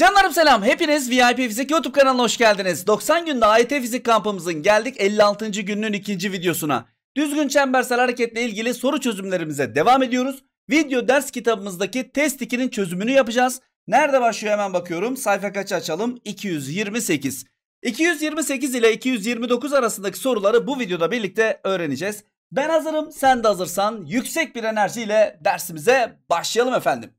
Canlarım selam. Hepiniz VIP Fizik YouTube kanalına hoş geldiniz. 90 günde AYT Fizik kampımızın geldik 56. gününün ikinci videosuna. Düzgün çembersel hareketle ilgili soru çözümlerimize devam ediyoruz. Video ders kitabımızdaki test 2'nin çözümünü yapacağız. Nerede başlıyor hemen bakıyorum. Sayfa kaç açalım? 228. 228 ile 229 arasındaki soruları bu videoda birlikte öğreneceğiz. Ben hazırım, sen de hazırsan yüksek bir enerjiyle dersimize başlayalım efendim.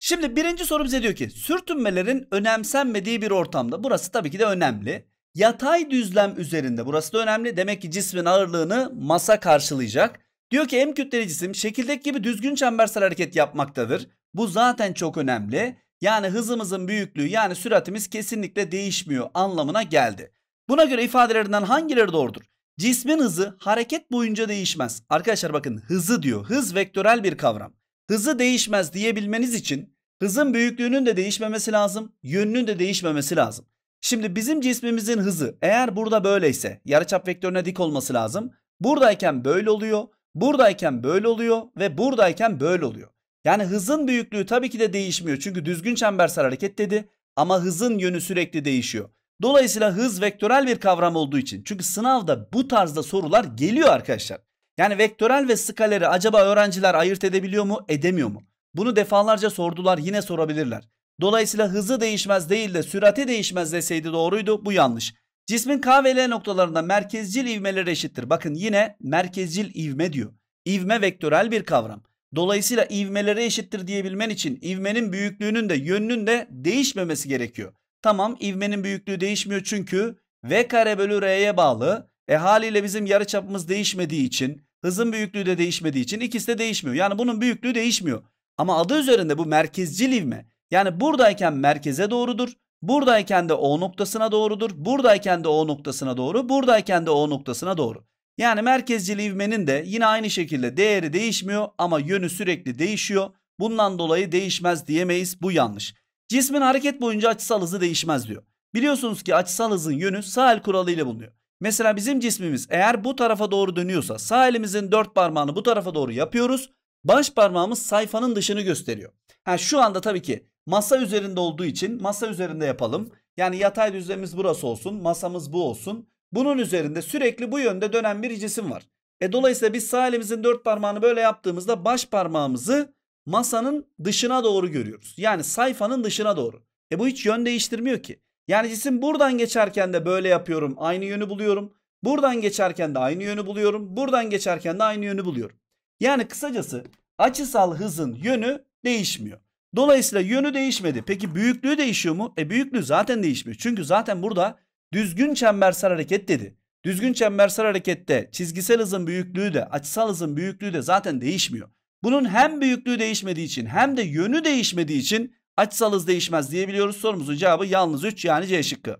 Şimdi birinci soru bize diyor ki sürtünmelerin önemsenmediği bir ortamda burası tabii ki de önemli. Yatay düzlem üzerinde burası da önemli. Demek ki cismin ağırlığını masa karşılayacak. Diyor ki M kütleli cisim şekildeki gibi düzgün çembersel hareket yapmaktadır. Bu zaten çok önemli. Yani hızımızın büyüklüğü yani süratimiz kesinlikle değişmiyor anlamına geldi. Buna göre ifadelerinden hangileri doğrudur? Cismin hızı hareket boyunca değişmez. Arkadaşlar bakın hızı diyor. Hız vektörel bir kavram hızı değişmez diyebilmeniz için hızın büyüklüğünün de değişmemesi lazım, yönünün de değişmemesi lazım. Şimdi bizim cismimizin hızı eğer burada böyleyse yarıçap vektörüne dik olması lazım. Buradayken böyle oluyor, buradayken böyle oluyor ve buradayken böyle oluyor. Yani hızın büyüklüğü tabii ki de değişmiyor çünkü düzgün çembersel hareket dedi ama hızın yönü sürekli değişiyor. Dolayısıyla hız vektörel bir kavram olduğu için çünkü sınavda bu tarzda sorular geliyor arkadaşlar. Yani vektörel ve skaleri acaba öğrenciler ayırt edebiliyor mu, edemiyor mu? Bunu defalarca sordular, yine sorabilirler. Dolayısıyla hızı değişmez değil de sürati değişmez deseydi doğruydu, bu yanlış. Cismin K ve L noktalarında merkezcil ivmeler eşittir. Bakın yine merkezcil ivme diyor. İvme vektörel bir kavram. Dolayısıyla ivmeleri eşittir diyebilmen için ivmenin büyüklüğünün de yönünün de değişmemesi gerekiyor. Tamam ivmenin büyüklüğü değişmiyor çünkü V kare bölü R'ye bağlı. E haliyle bizim yarıçapımız değişmediği için Hızın büyüklüğü de değişmediği için ikisi de değişmiyor. Yani bunun büyüklüğü değişmiyor. Ama adı üzerinde bu merkezcil ivme. Yani buradayken merkeze doğrudur. Buradayken de O noktasına doğrudur. Buradayken de O noktasına doğru. Buradayken de O noktasına doğru. Yani merkezcil ivmenin de yine aynı şekilde değeri değişmiyor ama yönü sürekli değişiyor. Bundan dolayı değişmez diyemeyiz. Bu yanlış. Cismin hareket boyunca açısal hızı değişmez diyor. Biliyorsunuz ki açısal hızın yönü sağ el kuralı ile bulunuyor. Mesela bizim cismimiz eğer bu tarafa doğru dönüyorsa sağ elimizin dört parmağını bu tarafa doğru yapıyoruz. Baş parmağımız sayfanın dışını gösteriyor. Ha, şu anda tabii ki masa üzerinde olduğu için masa üzerinde yapalım. Yani yatay düzlemimiz burası olsun masamız bu olsun. Bunun üzerinde sürekli bu yönde dönen bir cisim var. E dolayısıyla biz sağ elimizin dört parmağını böyle yaptığımızda baş parmağımızı masanın dışına doğru görüyoruz. Yani sayfanın dışına doğru. E bu hiç yön değiştirmiyor ki. Yani cisim buradan geçerken de böyle yapıyorum. Aynı yönü buluyorum. Buradan geçerken de aynı yönü buluyorum. Buradan geçerken de aynı yönü buluyorum. Yani kısacası açısal hızın yönü değişmiyor. Dolayısıyla yönü değişmedi. Peki büyüklüğü değişiyor mu? E büyüklüğü zaten değişmiyor. Çünkü zaten burada düzgün çembersel hareket dedi. Düzgün çembersel harekette çizgisel hızın büyüklüğü de açısal hızın büyüklüğü de zaten değişmiyor. Bunun hem büyüklüğü değişmediği için hem de yönü değişmediği için Açsalız değişmez diyebiliyoruz. Sorumuzun cevabı yalnız 3 yani C şıkkı.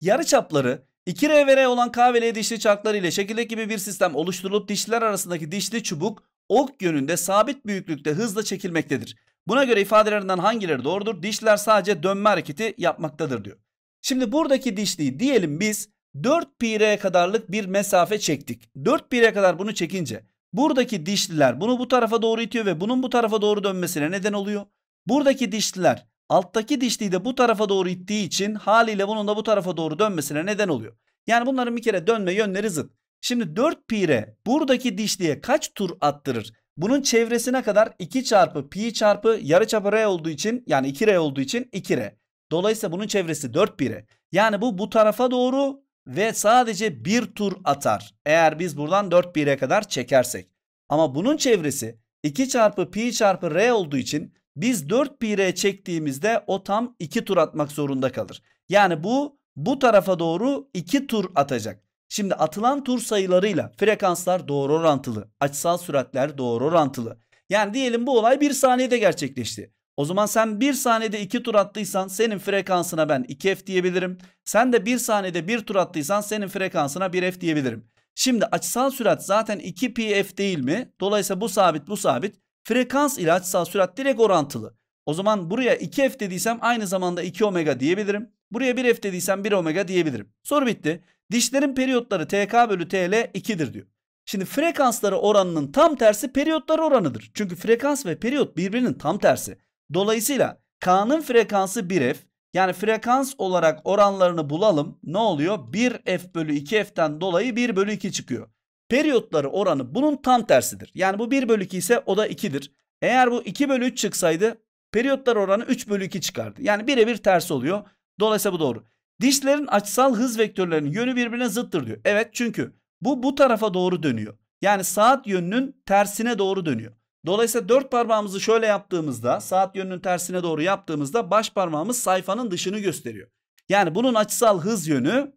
Yarı çapları 2R ve R olan K ve L dişli çarkları ile şekildeki gibi bir sistem oluşturulup dişler arasındaki dişli çubuk ok yönünde sabit büyüklükte hızla çekilmektedir. Buna göre ifadelerinden hangileri doğrudur? Dişler sadece dönme hareketi yapmaktadır diyor. Şimdi buradaki dişliği diyelim biz 4 pi'ye kadarlık bir mesafe çektik. 4 pi'ye kadar bunu çekince buradaki dişliler bunu bu tarafa doğru itiyor ve bunun bu tarafa doğru dönmesine neden oluyor. Buradaki dişliler alttaki dişliyi de bu tarafa doğru ittiği için haliyle bunun da bu tarafa doğru dönmesine neden oluyor. Yani bunların bir kere dönme yönleri zıt. Şimdi 4 pire buradaki dişliye kaç tur attırır? Bunun çevresine kadar 2 çarpı pi çarpı yarıçapı r olduğu için yani 2r olduğu için 2r. Dolayısıyla bunun çevresi 4 pire. Yani bu bu tarafa doğru ve sadece bir tur atar. Eğer biz buradan 4 pire kadar çekersek. Ama bunun çevresi 2 çarpı pi çarpı r olduğu için biz 4 pir'e çektiğimizde o tam 2 tur atmak zorunda kalır. Yani bu bu tarafa doğru 2 tur atacak. Şimdi atılan tur sayılarıyla frekanslar doğru orantılı. Açısal süratler doğru orantılı. Yani diyelim bu olay 1 saniyede gerçekleşti. O zaman sen 1 saniyede 2 tur attıysan senin frekansına ben 2F diyebilirim. Sen de 1 saniyede 1 tur attıysan senin frekansına 1F diyebilirim. Şimdi açısal sürat zaten 2pf değil mi? Dolayısıyla bu sabit bu sabit. Frekans ile açısal sürat direkt orantılı. O zaman buraya 2F dediysem aynı zamanda 2 omega diyebilirim. Buraya 1F dediysem 1 omega diyebilirim. Soru bitti. Dişlerin periyotları TK bölü TL 2'dir diyor. Şimdi frekansları oranının tam tersi periyotları oranıdır. Çünkü frekans ve periyot birbirinin tam tersi. Dolayısıyla K'nın frekansı 1F. Yani frekans olarak oranlarını bulalım. Ne oluyor? 1F bölü 2F'ten dolayı 1 bölü 2 çıkıyor periyotları oranı bunun tam tersidir. Yani bu 1 bölü 2 ise o da 2'dir. Eğer bu 2 bölü 3 çıksaydı periyotlar oranı 3 bölü 2 çıkardı. Yani birebir ters oluyor. Dolayısıyla bu doğru. Dişlerin açısal hız vektörlerinin yönü birbirine zıttır diyor. Evet çünkü bu bu tarafa doğru dönüyor. Yani saat yönünün tersine doğru dönüyor. Dolayısıyla dört parmağımızı şöyle yaptığımızda saat yönünün tersine doğru yaptığımızda baş parmağımız sayfanın dışını gösteriyor. Yani bunun açısal hız yönü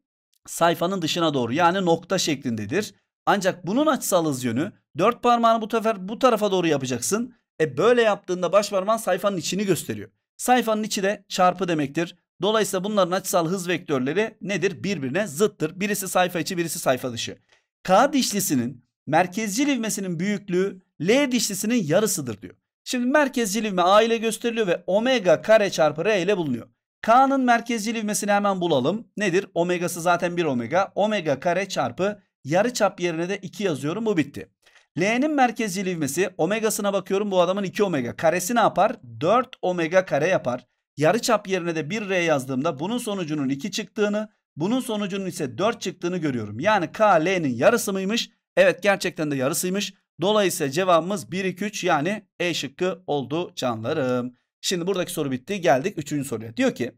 sayfanın dışına doğru yani nokta şeklindedir. Ancak bunun hız yönü dört parmağını bu sefer bu tarafa doğru yapacaksın. E böyle yaptığında baş parmağın sayfanın içini gösteriyor. Sayfanın içi de çarpı demektir. Dolayısıyla bunların açısal hız vektörleri nedir? Birbirine zıttır. Birisi sayfa içi birisi sayfa dışı. K dişlisinin merkezcil ivmesinin büyüklüğü L dişlisinin yarısıdır diyor. Şimdi merkezcil ivme A ile gösteriliyor ve omega kare çarpı R ile bulunuyor. K'nın merkezcil ivmesini hemen bulalım. Nedir? Omegası zaten 1 omega. Omega kare çarpı Yarı çap yerine de 2 yazıyorum. Bu bitti. L'nin merkezcil ivmesi omegasına bakıyorum bu adamın 2 omega. Karesi ne yapar? 4 omega kare yapar. Yarı çap yerine de 1R yazdığımda bunun sonucunun 2 çıktığını bunun sonucunun ise 4 çıktığını görüyorum. Yani K L'nin yarısı mıymış? Evet gerçekten de yarısıymış. Dolayısıyla cevabımız 1 2 3 yani E şıkkı oldu canlarım. Şimdi buradaki soru bitti. Geldik 3. soruya. Diyor ki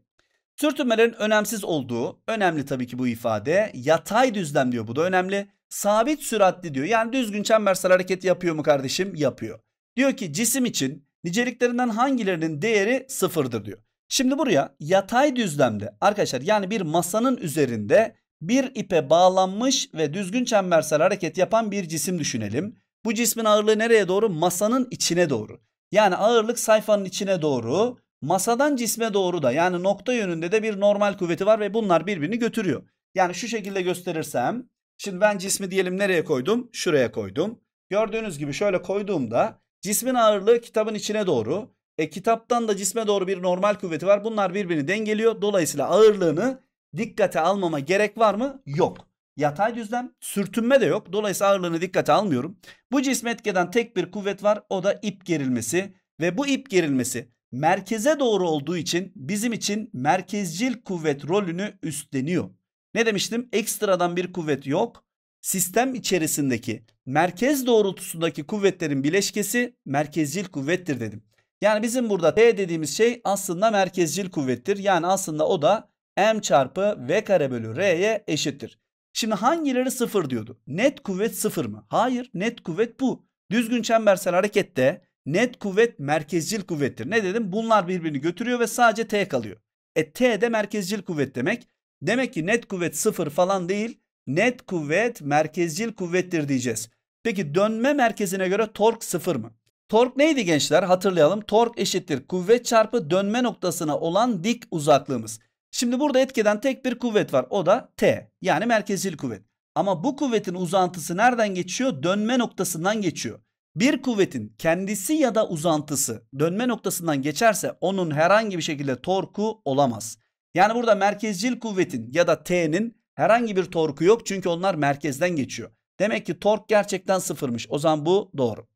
Sürtünmelerin önemsiz olduğu, önemli tabii ki bu ifade. Yatay düzlem diyor bu da önemli. Sabit süratli diyor. Yani düzgün çembersel hareket yapıyor mu kardeşim? Yapıyor. Diyor ki cisim için niceliklerinden hangilerinin değeri sıfırdır diyor. Şimdi buraya yatay düzlemde arkadaşlar yani bir masanın üzerinde bir ipe bağlanmış ve düzgün çembersel hareket yapan bir cisim düşünelim. Bu cismin ağırlığı nereye doğru? Masanın içine doğru. Yani ağırlık sayfanın içine doğru Masadan cisme doğru da yani nokta yönünde de bir normal kuvveti var ve bunlar birbirini götürüyor. Yani şu şekilde gösterirsem şimdi ben cismi diyelim nereye koydum? Şuraya koydum. Gördüğünüz gibi şöyle koyduğumda cismin ağırlığı kitabın içine doğru. E kitaptan da cisme doğru bir normal kuvveti var. Bunlar birbirini dengeliyor. Dolayısıyla ağırlığını dikkate almama gerek var mı? Yok. Yatay düzlem, sürtünme de yok. Dolayısıyla ağırlığını dikkate almıyorum. Bu cisme etkeden tek bir kuvvet var. O da ip gerilmesi ve bu ip gerilmesi merkeze doğru olduğu için bizim için merkezcil kuvvet rolünü üstleniyor. Ne demiştim? Ekstradan bir kuvvet yok. Sistem içerisindeki merkez doğrultusundaki kuvvetlerin bileşkesi merkezcil kuvvettir dedim. Yani bizim burada P dediğimiz şey aslında merkezcil kuvvettir. Yani aslında o da M çarpı V kare bölü R'ye eşittir. Şimdi hangileri sıfır diyordu? Net kuvvet sıfır mı? Hayır net kuvvet bu. Düzgün çembersel harekette net kuvvet merkezcil kuvvettir. Ne dedim? Bunlar birbirini götürüyor ve sadece T kalıyor. E T de merkezcil kuvvet demek. Demek ki net kuvvet sıfır falan değil. Net kuvvet merkezcil kuvvettir diyeceğiz. Peki dönme merkezine göre tork sıfır mı? Tork neydi gençler? Hatırlayalım. Tork eşittir kuvvet çarpı dönme noktasına olan dik uzaklığımız. Şimdi burada etkeden tek bir kuvvet var. O da T. Yani merkezcil kuvvet. Ama bu kuvvetin uzantısı nereden geçiyor? Dönme noktasından geçiyor. Bir kuvvetin kendisi ya da uzantısı dönme noktasından geçerse onun herhangi bir şekilde torku olamaz. Yani burada merkezcil kuvvetin ya da T'nin herhangi bir torku yok çünkü onlar merkezden geçiyor. Demek ki tork gerçekten sıfırmış. O zaman bu doğru.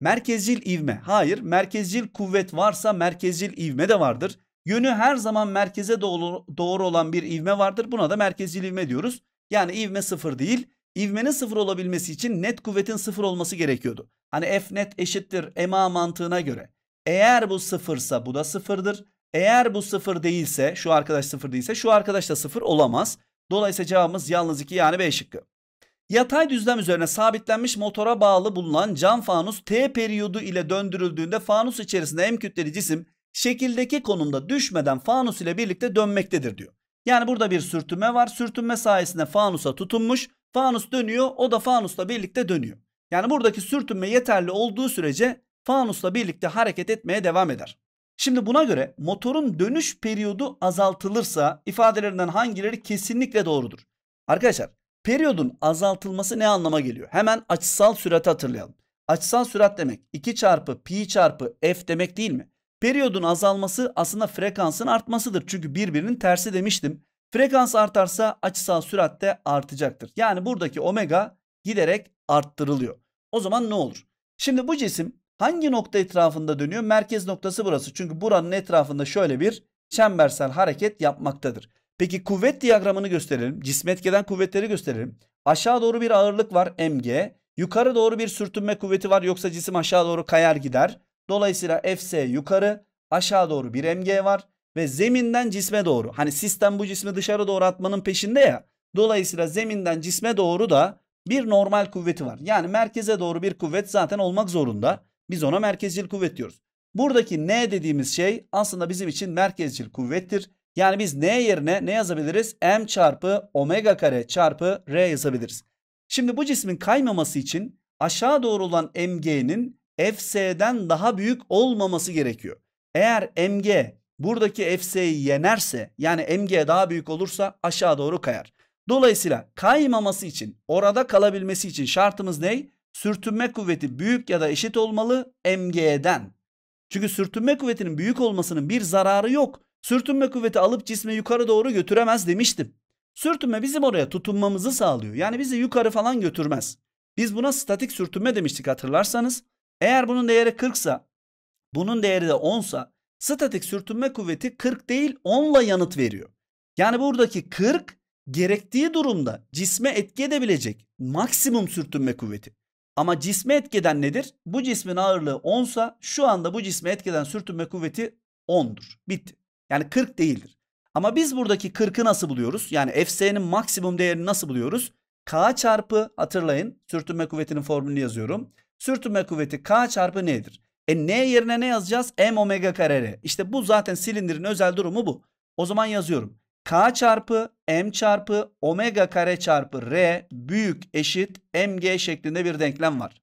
Merkezcil ivme. Hayır merkezcil kuvvet varsa merkezcil ivme de vardır. Yönü her zaman merkeze doğru, doğru olan bir ivme vardır. Buna da merkezcil ivme diyoruz. Yani ivme sıfır değil ivmenin sıfır olabilmesi için net kuvvetin sıfır olması gerekiyordu. Hani F net eşittir MA mantığına göre. Eğer bu sıfırsa bu da sıfırdır. Eğer bu sıfır değilse şu arkadaş sıfır değilse şu arkadaş da sıfır olamaz. Dolayısıyla cevabımız yalnız 2 yani B şıkkı. Yatay düzlem üzerine sabitlenmiş motora bağlı bulunan cam fanus T periyodu ile döndürüldüğünde fanus içerisinde M kütleli cisim şekildeki konumda düşmeden fanus ile birlikte dönmektedir diyor. Yani burada bir sürtünme var. Sürtünme sayesinde fanusa tutunmuş Fanus dönüyor o da fanusla birlikte dönüyor. Yani buradaki sürtünme yeterli olduğu sürece fanusla birlikte hareket etmeye devam eder. Şimdi buna göre motorun dönüş periyodu azaltılırsa ifadelerinden hangileri kesinlikle doğrudur? Arkadaşlar periyodun azaltılması ne anlama geliyor? Hemen açısal süratı hatırlayalım. Açısal sürat demek 2 çarpı pi çarpı f demek değil mi? Periyodun azalması aslında frekansın artmasıdır. Çünkü birbirinin tersi demiştim. Frekans artarsa açısal sürat de artacaktır. Yani buradaki omega giderek arttırılıyor. O zaman ne olur? Şimdi bu cisim hangi nokta etrafında dönüyor? Merkez noktası burası. Çünkü buranın etrafında şöyle bir çembersel hareket yapmaktadır. Peki kuvvet diyagramını gösterelim. Cism etkeden kuvvetleri gösterelim. Aşağı doğru bir ağırlık var mg. Yukarı doğru bir sürtünme kuvveti var yoksa cisim aşağı doğru kayar gider. Dolayısıyla fs yukarı aşağı doğru bir mg var ve zeminden cisme doğru. Hani sistem bu cismi dışarı doğru atmanın peşinde ya. Dolayısıyla zeminden cisme doğru da bir normal kuvveti var. Yani merkeze doğru bir kuvvet zaten olmak zorunda. Biz ona merkezcil kuvvet diyoruz. Buradaki N dediğimiz şey aslında bizim için merkezcil kuvvettir. Yani biz N yerine ne yazabiliriz? M çarpı omega kare çarpı R yazabiliriz. Şimdi bu cismin kaymaması için aşağı doğru olan MG'nin FS'den daha büyük olmaması gerekiyor. Eğer MG buradaki FS'yi yenerse yani MG daha büyük olursa aşağı doğru kayar. Dolayısıyla kaymaması için orada kalabilmesi için şartımız ne? Sürtünme kuvveti büyük ya da eşit olmalı MG'den. Çünkü sürtünme kuvvetinin büyük olmasının bir zararı yok. Sürtünme kuvveti alıp cismi yukarı doğru götüremez demiştim. Sürtünme bizim oraya tutunmamızı sağlıyor. Yani bizi yukarı falan götürmez. Biz buna statik sürtünme demiştik hatırlarsanız. Eğer bunun değeri 40 sa bunun değeri de 10 sa Statik sürtünme kuvveti 40 değil 10 ile yanıt veriyor. Yani buradaki 40 gerektiği durumda cisme etki edebilecek maksimum sürtünme kuvveti. Ama cisme etkeden nedir? Bu cismin ağırlığı 10 sa şu anda bu cisme etkeden sürtünme kuvveti 10'dur. Bitti. Yani 40 değildir. Ama biz buradaki 40'ı nasıl buluyoruz? Yani FS'nin maksimum değerini nasıl buluyoruz? K çarpı hatırlayın sürtünme kuvvetinin formülünü yazıyorum. Sürtünme kuvveti K çarpı nedir? E n yerine ne yazacağız? M omega kareli. İşte bu zaten silindirin özel durumu bu. O zaman yazıyorum. K çarpı M çarpı omega kare çarpı R büyük eşit MG şeklinde bir denklem var.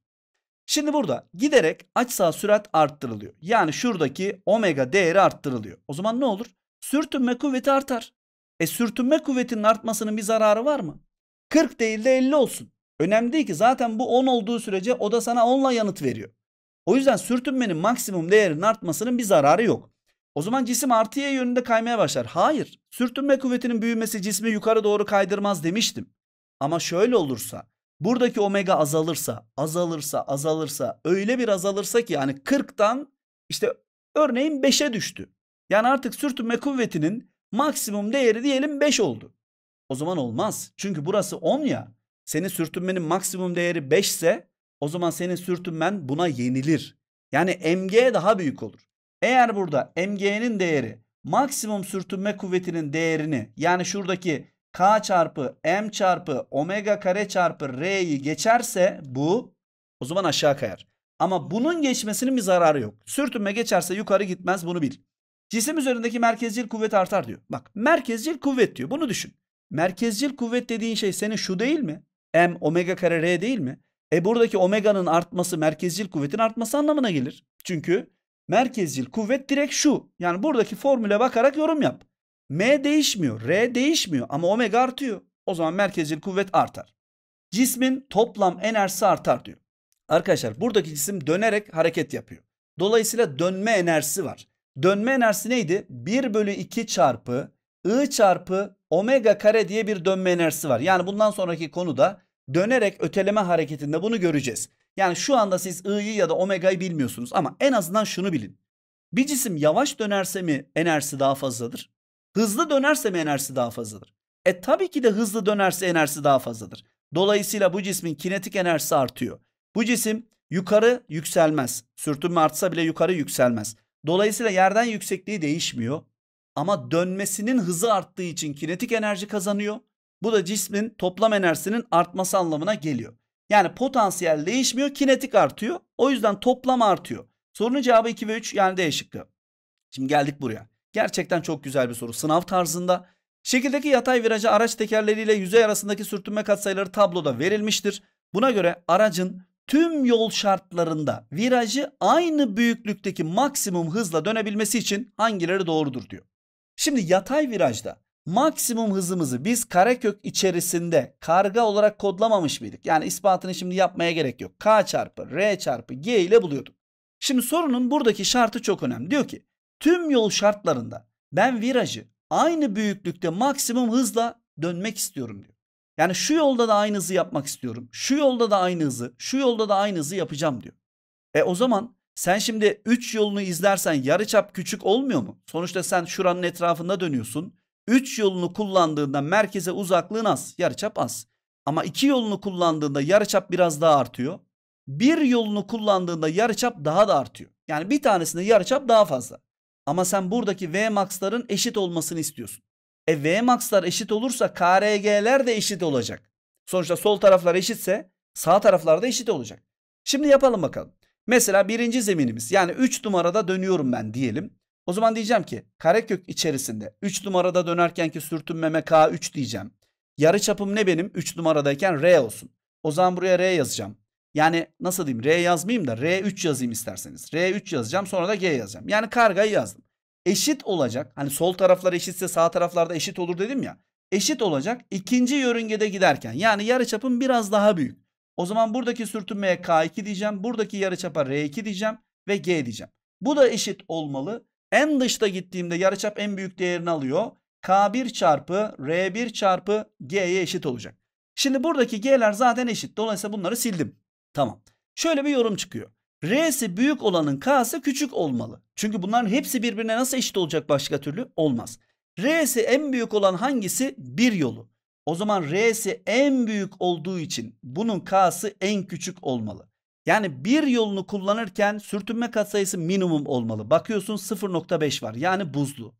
Şimdi burada giderek açsağ sürat arttırılıyor. Yani şuradaki omega değeri arttırılıyor. O zaman ne olur? Sürtünme kuvveti artar. E sürtünme kuvvetinin artmasının bir zararı var mı? 40 değil de 50 olsun. Önemli değil ki zaten bu 10 olduğu sürece o da sana 10 yanıt veriyor. O yüzden sürtünmenin maksimum değerinin artmasının bir zararı yok. O zaman cisim artıya yönünde kaymaya başlar. Hayır. Sürtünme kuvvetinin büyümesi cismi yukarı doğru kaydırmaz demiştim. Ama şöyle olursa buradaki omega azalırsa azalırsa azalırsa öyle bir azalırsa ki yani 40'tan işte örneğin 5'e düştü. Yani artık sürtünme kuvvetinin maksimum değeri diyelim 5 oldu. O zaman olmaz. Çünkü burası 10 ya. Senin sürtünmenin maksimum değeri 5 ise o zaman senin sürtünmen buna yenilir. Yani mg daha büyük olur. Eğer burada mg'nin değeri maksimum sürtünme kuvvetinin değerini yani şuradaki k çarpı m çarpı omega kare çarpı r'yi geçerse bu o zaman aşağı kayar. Ama bunun geçmesinin bir zararı yok. Sürtünme geçerse yukarı gitmez bunu bil. Cisim üzerindeki merkezcil kuvvet artar diyor. Bak merkezcil kuvvet diyor bunu düşün. Merkezcil kuvvet dediğin şey senin şu değil mi? M omega kare r değil mi? E buradaki omega'nın artması merkezcil kuvvetin artması anlamına gelir. Çünkü merkezcil kuvvet direkt şu. Yani buradaki formüle bakarak yorum yap. M değişmiyor, R değişmiyor ama omega artıyor. O zaman merkezcil kuvvet artar. Cismin toplam enerjisi artar diyor. Arkadaşlar buradaki cisim dönerek hareket yapıyor. Dolayısıyla dönme enerjisi var. Dönme enerjisi neydi? 1 bölü 2 çarpı I çarpı omega kare diye bir dönme enerjisi var. Yani bundan sonraki konuda dönerek öteleme hareketinde bunu göreceğiz. Yani şu anda siz i'yi ya da omega'yı bilmiyorsunuz ama en azından şunu bilin. Bir cisim yavaş dönerse mi enerjisi daha fazladır? Hızlı dönerse mi enerjisi daha fazladır? E tabii ki de hızlı dönerse enerjisi daha fazladır. Dolayısıyla bu cismin kinetik enerjisi artıyor. Bu cisim yukarı yükselmez. Sürtünme artsa bile yukarı yükselmez. Dolayısıyla yerden yüksekliği değişmiyor. Ama dönmesinin hızı arttığı için kinetik enerji kazanıyor. Bu da cismin toplam enerjisinin artması anlamına geliyor. Yani potansiyel değişmiyor, kinetik artıyor. O yüzden toplam artıyor. Sorunun cevabı 2 ve 3 yani D şıkkı. Şimdi geldik buraya. Gerçekten çok güzel bir soru. Sınav tarzında. Şekildeki yatay virajı araç tekerleriyle yüzey arasındaki sürtünme katsayıları tabloda verilmiştir. Buna göre aracın tüm yol şartlarında virajı aynı büyüklükteki maksimum hızla dönebilmesi için hangileri doğrudur diyor. Şimdi yatay virajda maksimum hızımızı biz karekök içerisinde karga olarak kodlamamış mıydık? Yani ispatını şimdi yapmaya gerek yok. K çarpı R çarpı G ile buluyorduk. Şimdi sorunun buradaki şartı çok önemli. Diyor ki tüm yol şartlarında ben virajı aynı büyüklükte maksimum hızla dönmek istiyorum diyor. Yani şu yolda da aynı hızı yapmak istiyorum. Şu yolda da aynı hızı, şu yolda da aynı hızı yapacağım diyor. E o zaman sen şimdi 3 yolunu izlersen yarıçap küçük olmuyor mu? Sonuçta sen şuranın etrafında dönüyorsun. 3 yolunu kullandığında merkeze uzaklığın az, yarıçap az. Ama 2 yolunu kullandığında yarıçap biraz daha artıyor. Bir yolunu kullandığında yarıçap daha da artıyor. Yani bir tanesinde yarıçap daha fazla. Ama sen buradaki V max'ların eşit olmasını istiyorsun. E V max'lar eşit olursa KRG'ler de eşit olacak. Sonuçta sol taraflar eşitse sağ taraflar da eşit olacak. Şimdi yapalım bakalım. Mesela birinci zeminimiz yani 3 numarada dönüyorum ben diyelim. O zaman diyeceğim ki karekök içerisinde 3 numarada dönerkenki sürtünmeme K3 diyeceğim. Yarı çapım ne benim? 3 numaradayken R olsun. O zaman buraya R yazacağım. Yani nasıl diyeyim? R yazmayayım da R3 yazayım isterseniz. R3 yazacağım sonra da G yazacağım. Yani kargayı yazdım. Eşit olacak. Hani sol taraflar eşitse sağ taraflarda eşit olur dedim ya. Eşit olacak ikinci yörüngede giderken. Yani yarı çapım biraz daha büyük. O zaman buradaki sürtünmeye K2 diyeceğim. Buradaki yarı yarıçapa R2 diyeceğim ve G diyeceğim. Bu da eşit olmalı. En dışta gittiğimde yarıçap en büyük değerini alıyor. K1 çarpı R1 çarpı G'ye eşit olacak. Şimdi buradaki G'ler zaten eşit. Dolayısıyla bunları sildim. Tamam. Şöyle bir yorum çıkıyor. R'si büyük olanın K'sı küçük olmalı. Çünkü bunların hepsi birbirine nasıl eşit olacak başka türlü? Olmaz. R'si en büyük olan hangisi? Bir yolu. O zaman R'si en büyük olduğu için bunun K'sı en küçük olmalı. Yani bir yolunu kullanırken sürtünme katsayısı minimum olmalı. Bakıyorsun 0.5 var yani buzlu.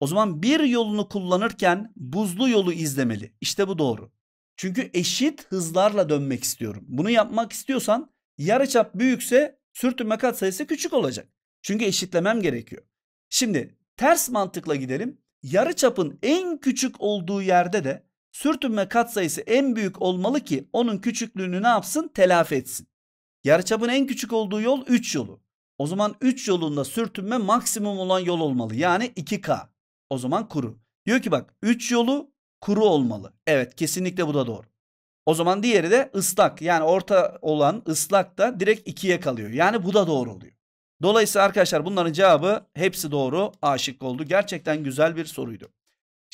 O zaman bir yolunu kullanırken buzlu yolu izlemeli. İşte bu doğru. Çünkü eşit hızlarla dönmek istiyorum. Bunu yapmak istiyorsan yarıçap büyükse sürtünme katsayısı küçük olacak. Çünkü eşitlemem gerekiyor. Şimdi ters mantıkla gidelim. Yarıçapın en küçük olduğu yerde de sürtünme katsayısı en büyük olmalı ki onun küçüklüğünü ne yapsın? Telafi etsin. Yarıçapın en küçük olduğu yol 3 yolu. O zaman 3 yolunda sürtünme maksimum olan yol olmalı. Yani 2K. O zaman kuru. Diyor ki bak 3 yolu kuru olmalı. Evet kesinlikle bu da doğru. O zaman diğeri de ıslak. Yani orta olan ıslak da direkt 2'ye kalıyor. Yani bu da doğru oluyor. Dolayısıyla arkadaşlar bunların cevabı hepsi doğru. Aşık oldu. Gerçekten güzel bir soruydu.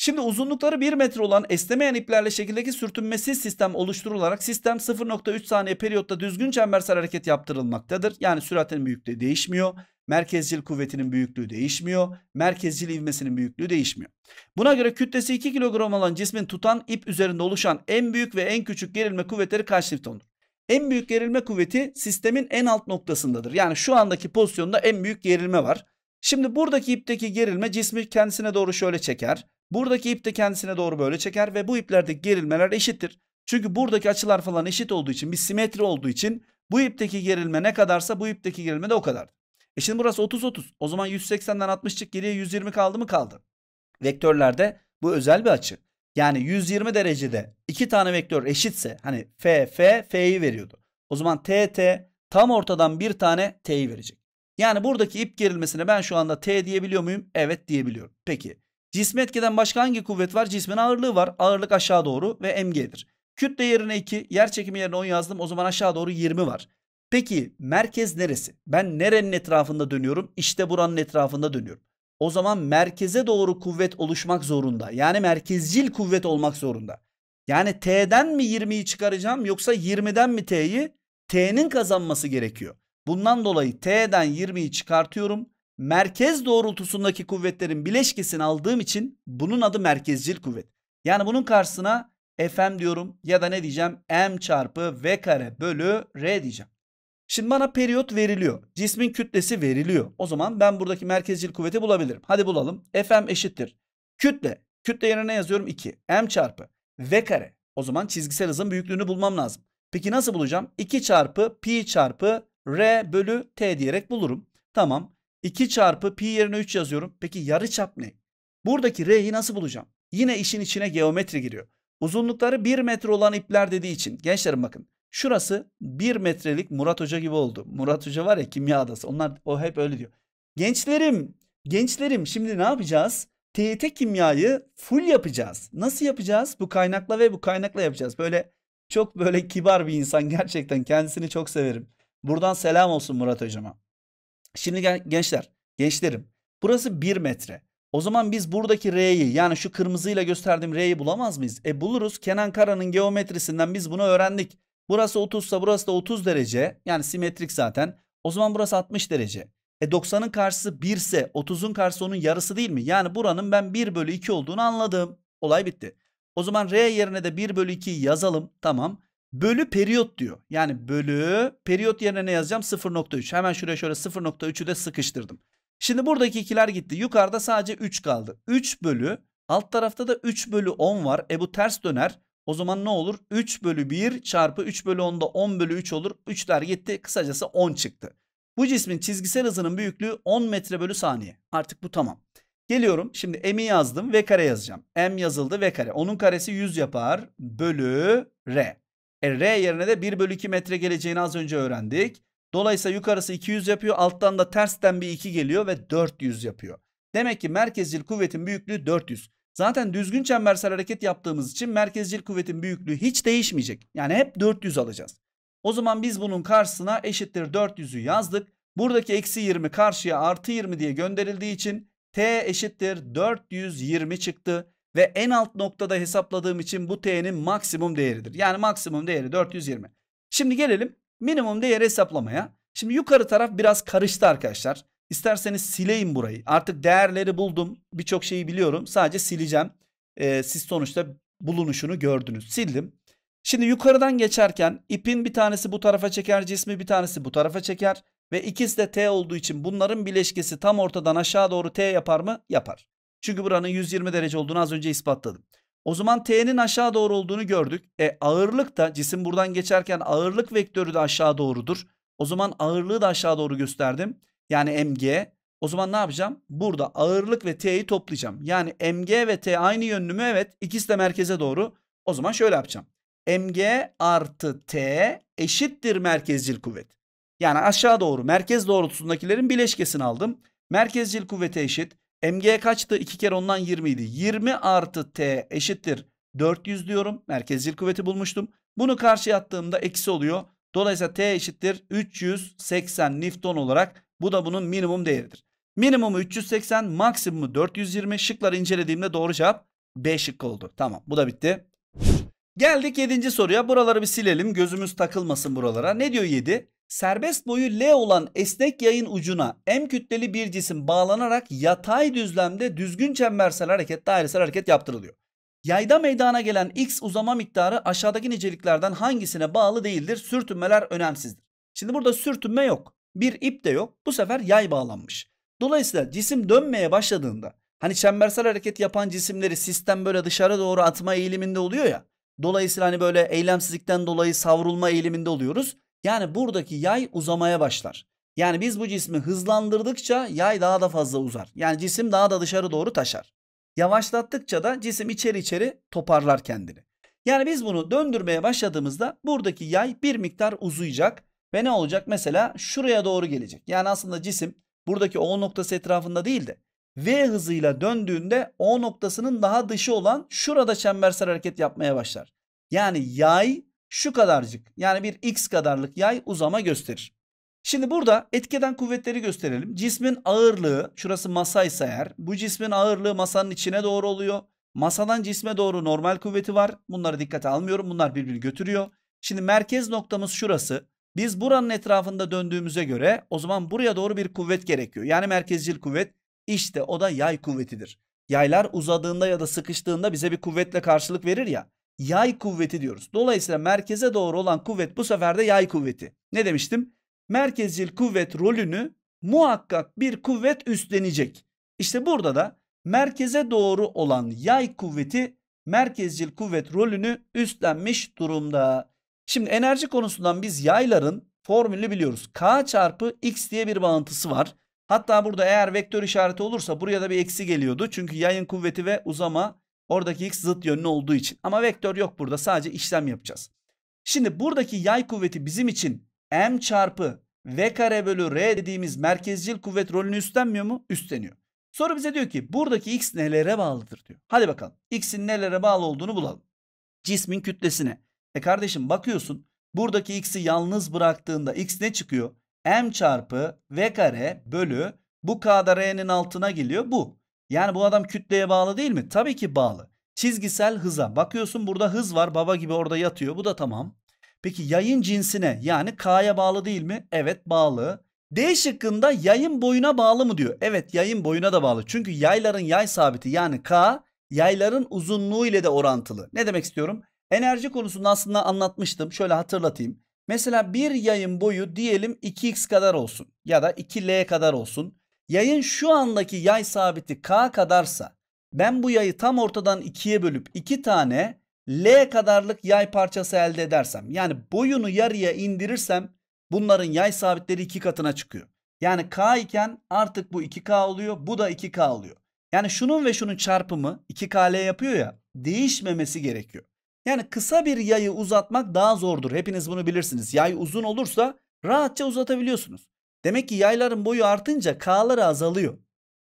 Şimdi uzunlukları 1 metre olan esnemeyen iplerle şekildeki sürtünmesiz sistem oluşturularak sistem 0.3 saniye periyotta düzgün çembersel hareket yaptırılmaktadır. Yani süratin büyüklüğü değişmiyor. Merkezcil kuvvetinin büyüklüğü değişmiyor. Merkezcil ivmesinin büyüklüğü değişmiyor. Buna göre kütlesi 2 kilogram olan cismin tutan ip üzerinde oluşan en büyük ve en küçük gerilme kuvvetleri kaç Newton'dur? En büyük gerilme kuvveti sistemin en alt noktasındadır. Yani şu andaki pozisyonda en büyük gerilme var. Şimdi buradaki ipteki gerilme cismi kendisine doğru şöyle çeker. Buradaki ip de kendisine doğru böyle çeker ve bu iplerdeki gerilmeler eşittir. Çünkü buradaki açılar falan eşit olduğu için bir simetri olduğu için bu ipteki gerilme ne kadarsa bu ipteki gerilme de o kadar. E şimdi burası 30-30. O zaman 180'den 60 çık geriye 120 kaldı mı kaldı. Vektörlerde bu özel bir açı. Yani 120 derecede iki tane vektör eşitse hani F, F, F'yi veriyordu. O zaman T, T tam ortadan bir tane T'yi verecek. Yani buradaki ip gerilmesine ben şu anda T diyebiliyor muyum? Evet diyebiliyorum. Peki Cismi etkeden başka hangi kuvvet var? Cismin ağırlığı var. Ağırlık aşağı doğru ve mg'dir. Kütle yerine 2, yer çekimi yerine 10 yazdım. O zaman aşağı doğru 20 var. Peki merkez neresi? Ben nerenin etrafında dönüyorum? İşte buranın etrafında dönüyorum. O zaman merkeze doğru kuvvet oluşmak zorunda. Yani merkezcil kuvvet olmak zorunda. Yani T'den mi 20'yi çıkaracağım yoksa 20'den mi T'yi? T'nin kazanması gerekiyor. Bundan dolayı T'den 20'yi çıkartıyorum merkez doğrultusundaki kuvvetlerin bileşkesini aldığım için bunun adı merkezcil kuvvet. Yani bunun karşısına Fm diyorum ya da ne diyeceğim M çarpı V kare bölü R diyeceğim. Şimdi bana periyot veriliyor. Cismin kütlesi veriliyor. O zaman ben buradaki merkezcil kuvveti bulabilirim. Hadi bulalım. Fm eşittir. Kütle. Kütle yerine yazıyorum 2. M çarpı V kare. O zaman çizgisel hızın büyüklüğünü bulmam lazım. Peki nasıl bulacağım? 2 çarpı pi çarpı R bölü T diyerek bulurum. Tamam. 2 çarpı pi yerine 3 yazıyorum. Peki yarı çap ne? Buradaki r'yi nasıl bulacağım? Yine işin içine geometri giriyor. Uzunlukları 1 metre olan ipler dediği için. Gençlerim bakın. Şurası 1 metrelik Murat Hoca gibi oldu. Murat Hoca var ya kimya adası. Onlar o hep öyle diyor. Gençlerim, gençlerim şimdi ne yapacağız? TYT kimyayı full yapacağız. Nasıl yapacağız? Bu kaynakla ve bu kaynakla yapacağız. Böyle çok böyle kibar bir insan gerçekten kendisini çok severim. Buradan selam olsun Murat hocama. Şimdi gençler, gençlerim burası 1 metre. O zaman biz buradaki R'yi yani şu kırmızıyla gösterdiğim R'yi bulamaz mıyız? E buluruz. Kenan Kara'nın geometrisinden biz bunu öğrendik. Burası 30 ise burası da 30 derece. Yani simetrik zaten. O zaman burası 60 derece. E 90'ın karşısı 1 ise 30'un karşısı onun yarısı değil mi? Yani buranın ben 1 bölü 2 olduğunu anladım. Olay bitti. O zaman R yerine de 1 bölü 2'yi yazalım. Tamam bölü periyot diyor. Yani bölü periyot yerine ne yazacağım? 0.3. Hemen şuraya şöyle 0.3'ü de sıkıştırdım. Şimdi buradaki ikiler gitti. Yukarıda sadece 3 kaldı. 3 bölü alt tarafta da 3 bölü 10 var. E bu ters döner. O zaman ne olur? 3 bölü 1 çarpı 3 bölü 10'da 10 bölü 3 olur. 3'ler gitti. Kısacası 10 çıktı. Bu cismin çizgisel hızının büyüklüğü 10 metre bölü saniye. Artık bu tamam. Geliyorum. Şimdi m'i yazdım. V kare yazacağım. M yazıldı. V kare. Onun karesi 100 yapar. Bölü R. E, R yerine de 1 bölü 2 metre geleceğini az önce öğrendik. Dolayısıyla yukarısı 200 yapıyor. Alttan da tersten bir 2 geliyor ve 400 yapıyor. Demek ki merkezcil kuvvetin büyüklüğü 400. Zaten düzgün çembersel hareket yaptığımız için merkezcil kuvvetin büyüklüğü hiç değişmeyecek. Yani hep 400 alacağız. O zaman biz bunun karşısına eşittir 400'ü yazdık. Buradaki eksi 20 karşıya artı 20 diye gönderildiği için T eşittir 420 çıktı ve en alt noktada hesapladığım için bu t'nin maksimum değeridir. Yani maksimum değeri 420. Şimdi gelelim minimum değeri hesaplamaya. Şimdi yukarı taraf biraz karıştı arkadaşlar. İsterseniz sileyim burayı. Artık değerleri buldum. Birçok şeyi biliyorum. Sadece sileceğim. Ee, siz sonuçta bulunuşunu gördünüz. Sildim. Şimdi yukarıdan geçerken ipin bir tanesi bu tarafa çeker, cismi bir tanesi bu tarafa çeker ve ikisi de T olduğu için bunların bileşkesi tam ortadan aşağı doğru T yapar mı? Yapar. Çünkü buranın 120 derece olduğunu az önce ispatladım. O zaman T'nin aşağı doğru olduğunu gördük. E ağırlık da cisim buradan geçerken ağırlık vektörü de aşağı doğrudur. O zaman ağırlığı da aşağı doğru gösterdim. Yani MG. O zaman ne yapacağım? Burada ağırlık ve T'yi toplayacağım. Yani MG ve T aynı yönlü mü? Evet. İkisi de merkeze doğru. O zaman şöyle yapacağım. MG artı T eşittir merkezcil kuvvet. Yani aşağı doğru merkez doğrultusundakilerin bileşkesini aldım. Merkezcil kuvvete eşit. MG kaçtı? 2 kere ondan 20 idi. 20 artı T eşittir 400 diyorum. Merkezcil kuvveti bulmuştum. Bunu karşıya attığımda eksi oluyor. Dolayısıyla T eşittir 380 Newton olarak bu da bunun minimum değeridir. Minimumu 380, maksimumu 420. Şıkları incelediğimde doğru cevap B şıkkı oldu. Tamam bu da bitti. Geldik 7. soruya. Buraları bir silelim. Gözümüz takılmasın buralara. Ne diyor 7? Serbest boyu L olan esnek yayın ucuna M kütleli bir cisim bağlanarak yatay düzlemde düzgün çembersel hareket, dairesel hareket yaptırılıyor. Yayda meydana gelen X uzama miktarı aşağıdaki niceliklerden hangisine bağlı değildir? Sürtünmeler önemsizdir. Şimdi burada sürtünme yok. Bir ip de yok. Bu sefer yay bağlanmış. Dolayısıyla cisim dönmeye başladığında hani çembersel hareket yapan cisimleri sistem böyle dışarı doğru atma eğiliminde oluyor ya. Dolayısıyla hani böyle eylemsizlikten dolayı savrulma eğiliminde oluyoruz. Yani buradaki yay uzamaya başlar. Yani biz bu cismi hızlandırdıkça yay daha da fazla uzar. Yani cisim daha da dışarı doğru taşar. Yavaşlattıkça da cisim içeri içeri toparlar kendini. Yani biz bunu döndürmeye başladığımızda buradaki yay bir miktar uzayacak ve ne olacak? Mesela şuraya doğru gelecek. Yani aslında cisim buradaki O noktası etrafında değil de V hızıyla döndüğünde O noktasının daha dışı olan şurada çembersel hareket yapmaya başlar. Yani yay şu kadarcık yani bir x kadarlık yay uzama gösterir. Şimdi burada etkeden kuvvetleri gösterelim. Cismin ağırlığı şurası masaysa eğer bu cismin ağırlığı masanın içine doğru oluyor. Masadan cisme doğru normal kuvveti var. Bunları dikkate almıyorum. Bunlar birbirini götürüyor. Şimdi merkez noktamız şurası. Biz buranın etrafında döndüğümüze göre o zaman buraya doğru bir kuvvet gerekiyor. Yani merkezcil kuvvet işte o da yay kuvvetidir. Yaylar uzadığında ya da sıkıştığında bize bir kuvvetle karşılık verir ya yay kuvveti diyoruz. Dolayısıyla merkeze doğru olan kuvvet bu sefer de yay kuvveti. Ne demiştim? Merkezcil kuvvet rolünü muhakkak bir kuvvet üstlenecek. İşte burada da merkeze doğru olan yay kuvveti merkezcil kuvvet rolünü üstlenmiş durumda. Şimdi enerji konusundan biz yayların formülü biliyoruz. K çarpı X diye bir bağıntısı var. Hatta burada eğer vektör işareti olursa buraya da bir eksi geliyordu. Çünkü yayın kuvveti ve uzama Oradaki x zıt yönlü olduğu için. Ama vektör yok burada sadece işlem yapacağız. Şimdi buradaki yay kuvveti bizim için m çarpı v kare bölü r dediğimiz merkezcil kuvvet rolünü üstlenmiyor mu? Üstleniyor. Soru bize diyor ki buradaki x nelere bağlıdır diyor. Hadi bakalım x'in nelere bağlı olduğunu bulalım. Cismin kütlesine. E kardeşim bakıyorsun buradaki x'i yalnız bıraktığında x ne çıkıyor? m çarpı v kare bölü bu k'da r'nin altına geliyor bu. Yani bu adam kütleye bağlı değil mi? Tabii ki bağlı. Çizgisel hıza. Bakıyorsun burada hız var. Baba gibi orada yatıyor. Bu da tamam. Peki yayın cinsine yani K'ya bağlı değil mi? Evet bağlı. D şıkkında yayın boyuna bağlı mı diyor. Evet yayın boyuna da bağlı. Çünkü yayların yay sabiti yani K yayların uzunluğu ile de orantılı. Ne demek istiyorum? Enerji konusunu aslında anlatmıştım. Şöyle hatırlatayım. Mesela bir yayın boyu diyelim 2x kadar olsun ya da 2l kadar olsun. Yayın şu andaki yay sabiti k kadarsa ben bu yayı tam ortadan ikiye bölüp iki tane L kadarlık yay parçası elde edersem yani boyunu yarıya indirirsem bunların yay sabitleri iki katına çıkıyor. Yani K iken artık bu 2K oluyor bu da 2K oluyor. Yani şunun ve şunun çarpımı 2KL yapıyor ya değişmemesi gerekiyor. Yani kısa bir yayı uzatmak daha zordur. Hepiniz bunu bilirsiniz. Yay uzun olursa rahatça uzatabiliyorsunuz. Demek ki yayların boyu artınca K'ları azalıyor.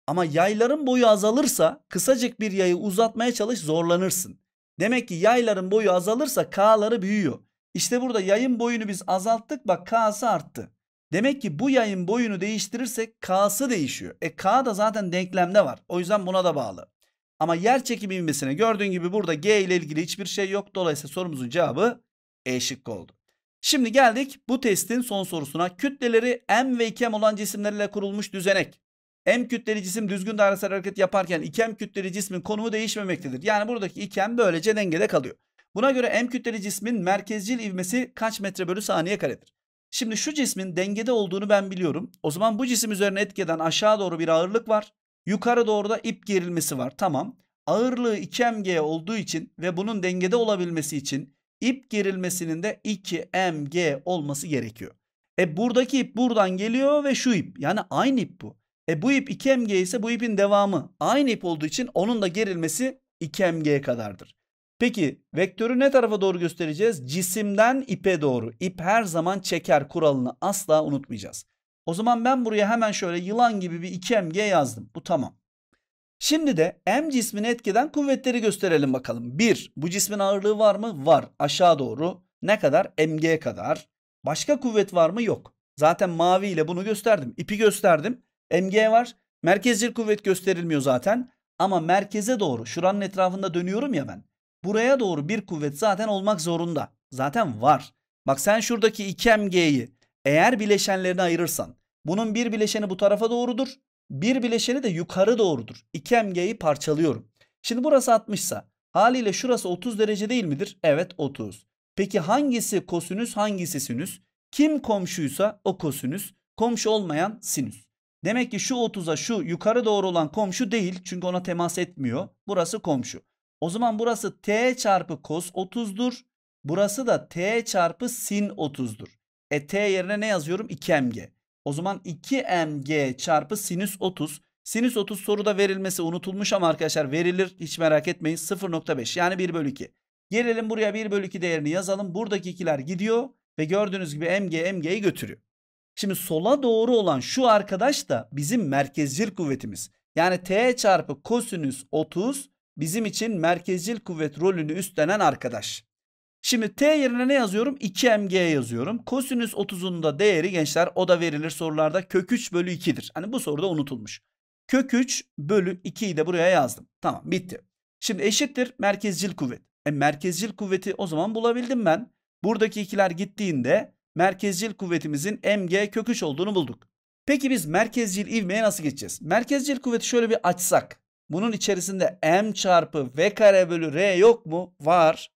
Ama yayların boyu azalırsa kısacık bir yayı uzatmaya çalış zorlanırsın. Demek ki yayların boyu azalırsa K'ları büyüyor. İşte burada yayın boyunu biz azalttık bak K'sı arttı. Demek ki bu yayın boyunu değiştirirsek K'sı değişiyor. E K da zaten denklemde var. O yüzden buna da bağlı. Ama yer çekimi ivmesine gördüğün gibi burada G ile ilgili hiçbir şey yok. Dolayısıyla sorumuzun cevabı E şıkkı oldu. Şimdi geldik bu testin son sorusuna. Kütleleri M ve 2M olan cisimlerle kurulmuş düzenek. M kütleli cisim düzgün dairesel hareket yaparken 2M kütleli cismin konumu değişmemektedir. Yani buradaki 2M böylece dengede kalıyor. Buna göre M kütleli cismin merkezcil ivmesi kaç metre bölü saniye karedir? Şimdi şu cismin dengede olduğunu ben biliyorum. O zaman bu cisim üzerine etkeden aşağı doğru bir ağırlık var. Yukarı doğru da ip gerilmesi var. Tamam. Ağırlığı 2mg olduğu için ve bunun dengede olabilmesi için İp gerilmesinin de 2mg olması gerekiyor. E buradaki ip buradan geliyor ve şu ip. Yani aynı ip bu. E bu ip 2mg ise bu ipin devamı. Aynı ip olduğu için onun da gerilmesi 2mg'ye kadardır. Peki vektörü ne tarafa doğru göstereceğiz? Cisimden ipe doğru. İp her zaman çeker kuralını asla unutmayacağız. O zaman ben buraya hemen şöyle yılan gibi bir 2mg yazdım. Bu tamam. Şimdi de M cismini etkiden kuvvetleri gösterelim bakalım. 1. Bu cismin ağırlığı var mı? Var. Aşağı doğru. Ne kadar? Mg kadar. Başka kuvvet var mı? Yok. Zaten mavi ile bunu gösterdim. İpi gösterdim. Mg var. Merkezcil kuvvet gösterilmiyor zaten. Ama merkeze doğru şuranın etrafında dönüyorum ya ben. Buraya doğru bir kuvvet zaten olmak zorunda. Zaten var. Bak sen şuradaki 2 mg'yi eğer bileşenlerini ayırırsan bunun bir bileşeni bu tarafa doğrudur. Bir bileşeni de yukarı doğrudur. 2mg'yi parçalıyorum. Şimdi burası 60 ise haliyle şurası 30 derece değil midir? Evet 30. Peki hangisi kosinüs hangisi sinüs? Kim komşuysa o kosinüs. Komşu olmayan sinüs. Demek ki şu 30'a şu yukarı doğru olan komşu değil. Çünkü ona temas etmiyor. Burası komşu. O zaman burası t çarpı kos 30'dur. Burası da t çarpı sin 30'dur. E t yerine ne yazıyorum? 2mg. O zaman 2mg çarpı sinüs 30. Sinüs 30 soruda verilmesi unutulmuş ama arkadaşlar verilir. Hiç merak etmeyin. 0.5 yani 1 bölü 2. Gelelim buraya 1 bölü 2 değerini yazalım. Buradaki ikiler gidiyor ve gördüğünüz gibi mg mg'yi götürüyor. Şimdi sola doğru olan şu arkadaş da bizim merkezcil kuvvetimiz. Yani t çarpı kosinüs 30 bizim için merkezcil kuvvet rolünü üstlenen arkadaş. Şimdi T yerine ne yazıyorum? 2mg yazıyorum. Kosinüs 30'un da değeri gençler o da verilir sorularda kök 3 bölü 2'dir. Hani bu soruda unutulmuş. Kök 3 bölü 2'yi de buraya yazdım. Tamam bitti. Şimdi eşittir merkezcil kuvvet. E, merkezcil kuvveti o zaman bulabildim ben. Buradaki ikiler gittiğinde merkezcil kuvvetimizin mg kök 3 olduğunu bulduk. Peki biz merkezcil ivmeye nasıl geçeceğiz? Merkezcil kuvveti şöyle bir açsak. Bunun içerisinde m çarpı v kare bölü r yok mu? Var.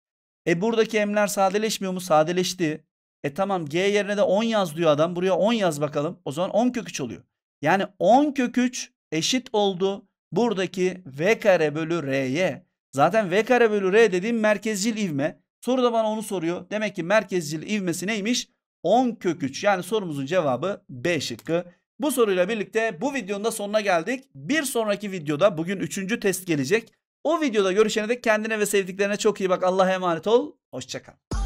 E buradaki emler sadeleşmiyor mu? Sadeleşti. E tamam G yerine de 10 yaz diyor adam. Buraya 10 yaz bakalım. O zaman 10 kök 3 oluyor. Yani 10 kök 3 eşit oldu buradaki V kare bölü R'ye. Zaten V kare bölü R dediğim merkezcil ivme. Soru da bana onu soruyor. Demek ki merkezcil ivmesi neymiş? 10 kök 3. Yani sorumuzun cevabı B şıkkı. Bu soruyla birlikte bu videonun da sonuna geldik. Bir sonraki videoda bugün 3. test gelecek. O videoda görüşene dek kendine ve sevdiklerine çok iyi bak. Allah'a emanet ol. Hoşçakal.